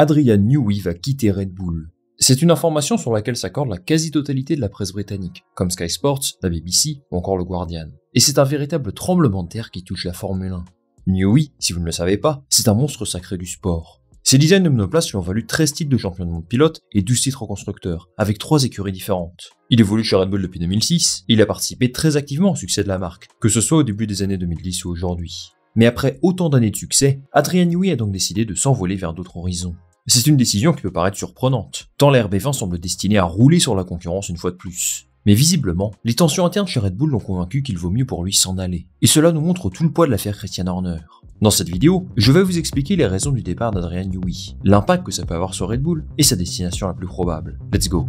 Adrian Newey va quitter Red Bull. C'est une information sur laquelle s'accorde la quasi-totalité de la presse britannique, comme Sky Sports, la BBC ou encore le Guardian. Et c'est un véritable tremblement de terre qui touche la Formule 1. Newey, si vous ne le savez pas, c'est un monstre sacré du sport. Ses designs de monoplace lui ont valu 13 titres de champion de monde pilote et 12 titres constructeur, avec 3 écuries différentes. Il évolue chez Red Bull depuis 2006 il a participé très activement au succès de la marque, que ce soit au début des années 2010 ou aujourd'hui. Mais après autant d'années de succès, Adrian Newey a donc décidé de s'envoler vers d'autres horizons. C'est une décision qui peut paraître surprenante, tant l'RB20 semble destiné à rouler sur la concurrence une fois de plus. Mais visiblement, les tensions internes chez Red Bull l'ont convaincu qu'il vaut mieux pour lui s'en aller. Et cela nous montre tout le poids de l'affaire Christian Horner. Dans cette vidéo, je vais vous expliquer les raisons du départ d'Adrian Newey, l'impact que ça peut avoir sur Red Bull et sa destination la plus probable. Let's go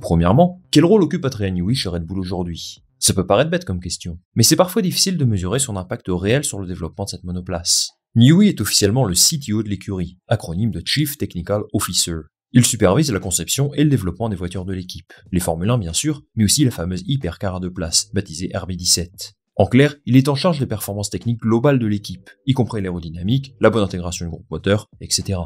Premièrement, quel rôle occupe Adrian Newey chez Red Bull aujourd'hui Ça peut paraître bête comme question, mais c'est parfois difficile de mesurer son impact réel sur le développement de cette monoplace. Newey est officiellement le CTO de l'écurie, acronyme de Chief Technical Officer. Il supervise la conception et le développement des voitures de l'équipe, les Formule 1 bien sûr, mais aussi la fameuse hypercar à deux places, baptisée RB17. En clair, il est en charge des performances techniques globales de l'équipe, y compris l'aérodynamique, la bonne intégration du groupe moteur, etc.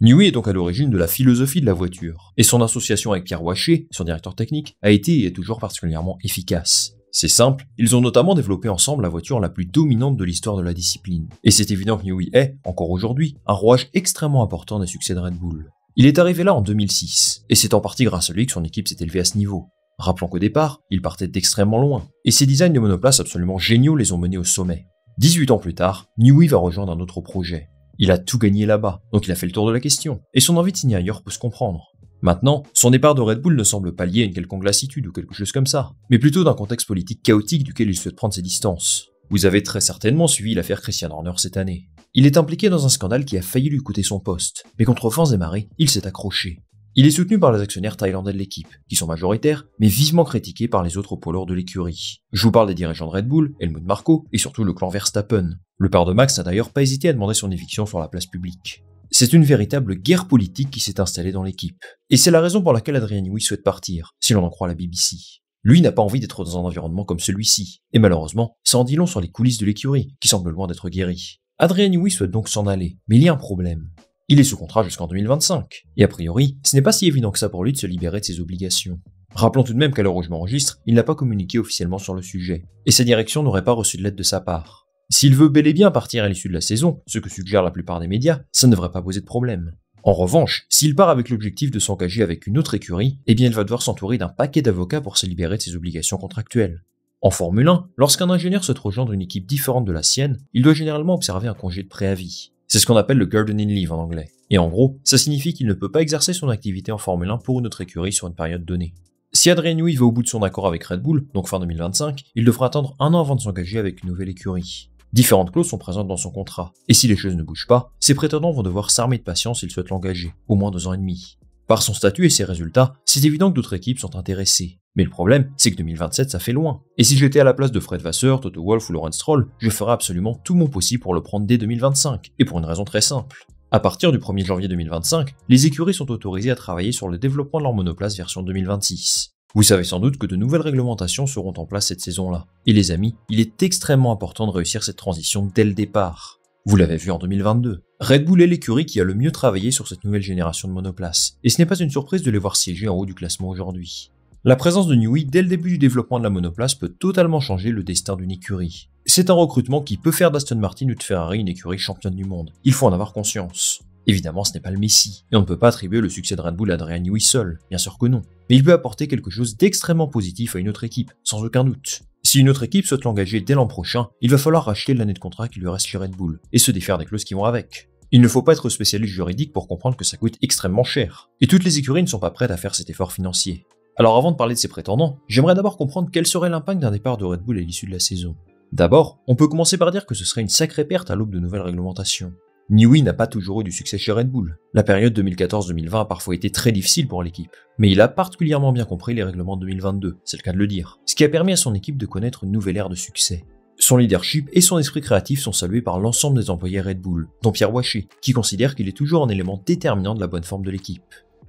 Newey est donc à l'origine de la philosophie de la voiture, et son association avec Pierre Wachet, son directeur technique, a été et est toujours particulièrement efficace. C'est simple, ils ont notamment développé ensemble la voiture la plus dominante de l'histoire de la discipline. Et c'est évident que Newey est, encore aujourd'hui, un rouage extrêmement important des succès de Red Bull. Il est arrivé là en 2006, et c'est en partie grâce à lui que son équipe s'est élevée à ce niveau. Rappelons qu'au départ, il partait d'extrêmement loin, et ses designs de monoplace absolument géniaux les ont menés au sommet. 18 ans plus tard, Newey va rejoindre un autre projet. Il a tout gagné là-bas, donc il a fait le tour de la question, et son envie de signer ailleurs peut se comprendre. Maintenant, son départ de Red Bull ne semble pas lié à une quelconque lassitude ou quelque chose comme ça, mais plutôt d'un contexte politique chaotique duquel il souhaite prendre ses distances. Vous avez très certainement suivi l'affaire Christian Horner cette année. Il est impliqué dans un scandale qui a failli lui coûter son poste, mais contre France et marées, il s'est accroché. Il est soutenu par les actionnaires thaïlandais de l'équipe, qui sont majoritaires, mais vivement critiqués par les autres poids de l'écurie. Je vous parle des dirigeants de Red Bull, Helmut Marko et surtout le clan Verstappen. Le père de Max n'a d'ailleurs pas hésité à demander son éviction sur la place publique. C'est une véritable guerre politique qui s'est installée dans l'équipe. Et c'est la raison pour laquelle Adrien Newey souhaite partir, si l'on en croit la BBC. Lui n'a pas envie d'être dans un environnement comme celui-ci, et malheureusement, ça en dit long sur les coulisses de l'écurie, qui semble loin d'être guérie. Adrien Newey souhaite donc s'en aller, mais il y a un problème. Il est sous contrat jusqu'en 2025, et a priori, ce n'est pas si évident que ça pour lui de se libérer de ses obligations. Rappelons tout de même qu'à l'heure où je m'enregistre, il n'a pas communiqué officiellement sur le sujet, et sa direction n'aurait pas reçu de l'aide de sa part. S'il veut bel et bien partir à l'issue de la saison, ce que suggèrent la plupart des médias, ça ne devrait pas poser de problème. En revanche, s'il part avec l'objectif de s'engager avec une autre écurie, eh bien il va devoir s'entourer d'un paquet d'avocats pour se libérer de ses obligations contractuelles. En Formule 1, lorsqu'un ingénieur se trouve dans une équipe différente de la sienne, il doit généralement observer un congé de préavis. C'est ce qu'on appelle le gardening leave en anglais. Et en gros, ça signifie qu'il ne peut pas exercer son activité en Formule 1 pour une autre écurie sur une période donnée. Si Adrien Newey va au bout de son accord avec Red Bull, donc fin 2025, il devra attendre un an avant de s'engager avec une nouvelle écurie. Différentes clauses sont présentes dans son contrat, et si les choses ne bougent pas, ses prétendants vont devoir s'armer de patience s'ils souhaitent l'engager, au moins deux ans et demi. Par son statut et ses résultats, c'est évident que d'autres équipes sont intéressées. Mais le problème, c'est que 2027, ça fait loin. Et si j'étais à la place de Fred Vasseur, Toto Wolff ou Laurent Stroll, je ferais absolument tout mon possible pour le prendre dès 2025, et pour une raison très simple. À partir du 1er janvier 2025, les écuries sont autorisées à travailler sur le développement de leur monoplace version 2026. Vous savez sans doute que de nouvelles réglementations seront en place cette saison-là. Et les amis, il est extrêmement important de réussir cette transition dès le départ. Vous l'avez vu en 2022. Red Bull est l'écurie qui a le mieux travaillé sur cette nouvelle génération de monoplace. et ce n'est pas une surprise de les voir siéger en haut du classement aujourd'hui. La présence de Newey dès le début du développement de la monoplace peut totalement changer le destin d'une écurie. C'est un recrutement qui peut faire d'Aston Martin ou de Ferrari une écurie championne du monde. Il faut en avoir conscience. Évidemment, ce n'est pas le Messi, et on ne peut pas attribuer le succès de Red Bull à Adrian Newey seul, bien sûr que non. Mais il peut apporter quelque chose d'extrêmement positif à une autre équipe, sans aucun doute. Si une autre équipe souhaite l'engager dès l'an prochain, il va falloir racheter l'année de contrat qui lui reste chez Red Bull, et se défaire des clauses qui vont avec. Il ne faut pas être spécialiste juridique pour comprendre que ça coûte extrêmement cher, et toutes les écuries ne sont pas prêtes à faire cet effort financier. Alors avant de parler de ces prétendants, j'aimerais d'abord comprendre quel serait l'impact d'un départ de Red Bull à l'issue de la saison. D'abord, on peut commencer par dire que ce serait une sacrée perte à l'aube de nouvelles réglementations. Niui n'a pas toujours eu du succès chez Red Bull. La période 2014-2020 a parfois été très difficile pour l'équipe, mais il a particulièrement bien compris les règlements de 2022, c'est le cas de le dire, ce qui a permis à son équipe de connaître une nouvelle ère de succès. Son leadership et son esprit créatif sont salués par l'ensemble des employés Red Bull, dont Pierre Waché, qui considère qu'il est toujours un élément déterminant de la bonne forme de l'équipe.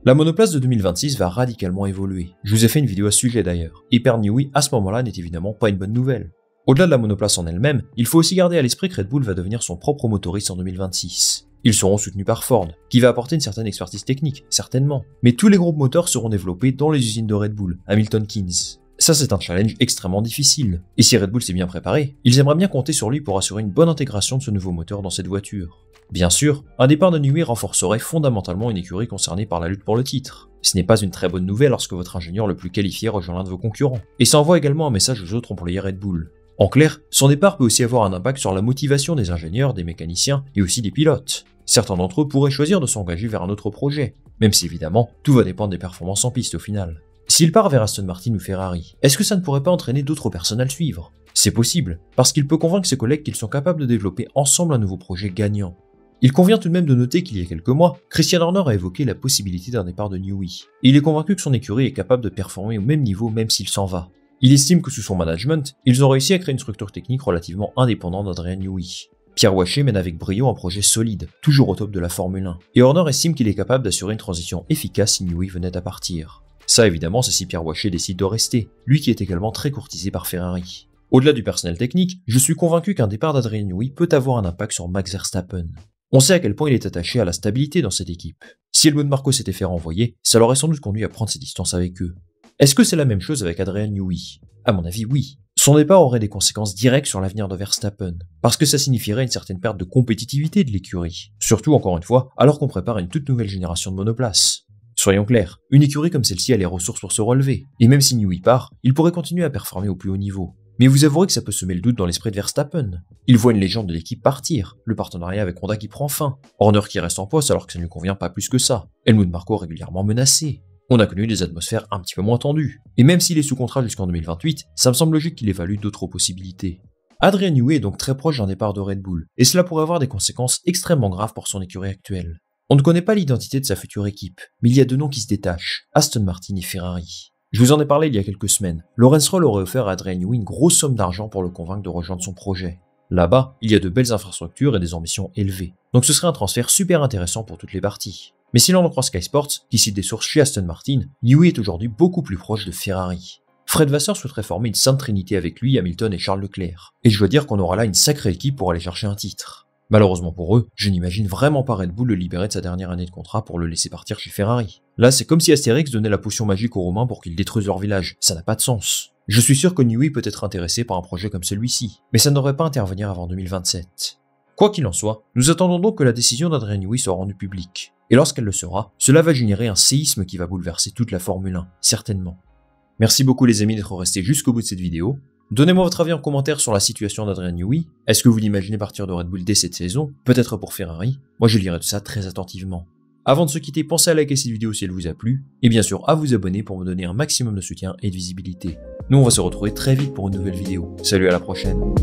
La monoplace de 2026 va radicalement évoluer. Je vous ai fait une vidéo à ce sujet d'ailleurs. Hyper Newey à ce moment-là n'est évidemment pas une bonne nouvelle. Au-delà de la monoplace en elle-même, il faut aussi garder à l'esprit que Red Bull va devenir son propre motoriste en 2026. Ils seront soutenus par Ford, qui va apporter une certaine expertise technique, certainement, mais tous les groupes moteurs seront développés dans les usines de Red Bull, Hamilton Keynes. Ça, c'est un challenge extrêmement difficile. Et si Red Bull s'est bien préparé, ils aimeraient bien compter sur lui pour assurer une bonne intégration de ce nouveau moteur dans cette voiture. Bien sûr, un départ de nuit renforcerait fondamentalement une écurie concernée par la lutte pour le titre. Ce n'est pas une très bonne nouvelle lorsque votre ingénieur le plus qualifié rejoint l'un de vos concurrents. Et ça envoie également un message aux autres employés Red Bull. En clair, son départ peut aussi avoir un impact sur la motivation des ingénieurs, des mécaniciens et aussi des pilotes. Certains d'entre eux pourraient choisir de s'engager vers un autre projet, même si évidemment, tout va dépendre des performances en piste au final. S'il part vers Aston Martin ou Ferrari, est-ce que ça ne pourrait pas entraîner d'autres personnes à le suivre C'est possible, parce qu'il peut convaincre ses collègues qu'ils sont capables de développer ensemble un nouveau projet gagnant. Il convient tout de même de noter qu'il y a quelques mois, Christian Horner a évoqué la possibilité d'un départ de Newey. Il est convaincu que son écurie est capable de performer au même niveau même s'il s'en va. Il estime que sous son management, ils ont réussi à créer une structure technique relativement indépendante d'Adrien Newey. Pierre Wachet mène avec brio un projet solide, toujours au top de la Formule 1, et Horner estime qu'il est capable d'assurer une transition efficace si Newey venait à partir. Ça évidemment c'est si Pierre Wachet décide de rester, lui qui est également très courtisé par Ferrari. Au-delà du personnel technique, je suis convaincu qu'un départ d'Adrien Newey peut avoir un impact sur Max Verstappen. On sait à quel point il est attaché à la stabilité dans cette équipe. Si Helmut Marco s'était fait renvoyer, ça l'aurait sans doute conduit à prendre ses distances avec eux. Est-ce que c'est la même chose avec Adrien Newey À mon avis, oui. Son départ aurait des conséquences directes sur l'avenir de Verstappen, parce que ça signifierait une certaine perte de compétitivité de l'écurie. Surtout, encore une fois, alors qu'on prépare une toute nouvelle génération de monoplaces. Soyons clairs, une écurie comme celle-ci a les ressources pour se relever, et même si Newey part, il pourrait continuer à performer au plus haut niveau. Mais vous avouerez que ça peut semer le doute dans l'esprit de Verstappen. Il voit une légende de l'équipe partir, le partenariat avec Honda qui prend fin, Horner qui reste en poste alors que ça ne lui convient pas plus que ça, Helmut Marco régulièrement menacé, on a connu des atmosphères un petit peu moins tendues. Et même s'il est sous contrat jusqu'en 2028, ça me semble logique qu'il évalue d'autres possibilités. Adrian Newey est donc très proche d'un départ de Red Bull, et cela pourrait avoir des conséquences extrêmement graves pour son écurie actuelle. On ne connaît pas l'identité de sa future équipe, mais il y a deux noms qui se détachent, Aston Martin et Ferrari. Je vous en ai parlé il y a quelques semaines, Lawrence Roll aurait offert à Adrian Newey une grosse somme d'argent pour le convaincre de rejoindre son projet. Là-bas, il y a de belles infrastructures et des ambitions élevées, donc ce serait un transfert super intéressant pour toutes les parties. Mais si l'on en croit Sky Sports, qui cite des sources chez Aston Martin, Newey est aujourd'hui beaucoup plus proche de Ferrari. Fred Vasseur souhaiterait former une sainte trinité avec lui, Hamilton et Charles Leclerc. Et je dois dire qu'on aura là une sacrée équipe pour aller chercher un titre. Malheureusement pour eux, je n'imagine vraiment pas Red Bull le libérer de sa dernière année de contrat pour le laisser partir chez Ferrari. Là, c'est comme si Astérix donnait la potion magique aux Romains pour qu'ils détruisent leur village. Ça n'a pas de sens. Je suis sûr que Newey peut être intéressé par un projet comme celui-ci, mais ça n'aurait pas intervenir avant 2027. Quoi qu'il en soit, nous attendons donc que la décision d'Adrien Newey soit rendue publique. Et lorsqu'elle le sera, cela va générer un séisme qui va bouleverser toute la Formule 1, certainement. Merci beaucoup les amis d'être restés jusqu'au bout de cette vidéo. Donnez-moi votre avis en commentaire sur la situation d'Adrien Newey. Est-ce que vous l'imaginez partir de Red Bull dès cette saison Peut-être pour Ferrari Moi je lirai tout ça très attentivement. Avant de se quitter, pensez à liker cette vidéo si elle vous a plu, et bien sûr à vous abonner pour me donner un maximum de soutien et de visibilité. Nous on va se retrouver très vite pour une nouvelle vidéo. Salut à la prochaine